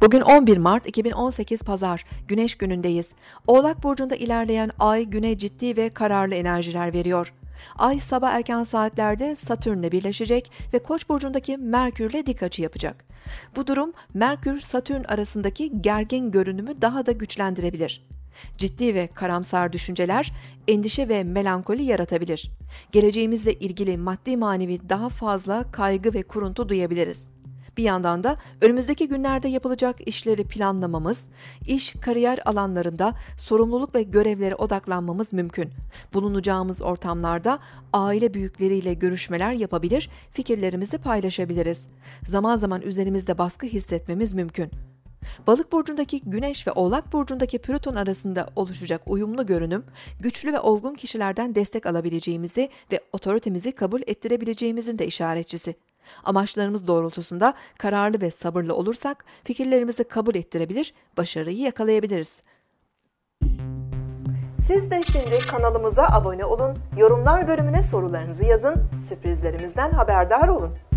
Bugün 11 Mart 2018 Pazar, Güneş günündeyiz. Oğlak Burcu'nda ilerleyen Ay, Güne ciddi ve kararlı enerjiler veriyor. Ay sabah erken saatlerde Satürn'le birleşecek ve Koç burcundaki Merkür'le dik açı yapacak. Bu durum Merkür-Satürn arasındaki gergin görünümü daha da güçlendirebilir. Ciddi ve karamsar düşünceler endişe ve melankoli yaratabilir. Geleceğimizle ilgili maddi manevi daha fazla kaygı ve kuruntu duyabiliriz. Bir yandan da önümüzdeki günlerde yapılacak işleri planlamamız, iş, kariyer alanlarında sorumluluk ve görevlere odaklanmamız mümkün. Bulunacağımız ortamlarda aile büyükleriyle görüşmeler yapabilir, fikirlerimizi paylaşabiliriz. Zaman zaman üzerimizde baskı hissetmemiz mümkün. Balık burcundaki Güneş ve Oğlak burcundaki Plüton arasında oluşacak uyumlu görünüm, güçlü ve olgun kişilerden destek alabileceğimizi ve otoritemizi kabul ettirebileceğimizin de işaretçisi. Amaçlarımız doğrultusunda kararlı ve sabırlı olursak fikirlerimizi kabul ettirebilir, başarıyı yakalayabiliriz. Siz de şimdi kanalımıza abone olun, yorumlar bölümüne sorularınızı yazın, sürprizlerimizden haberdar olun.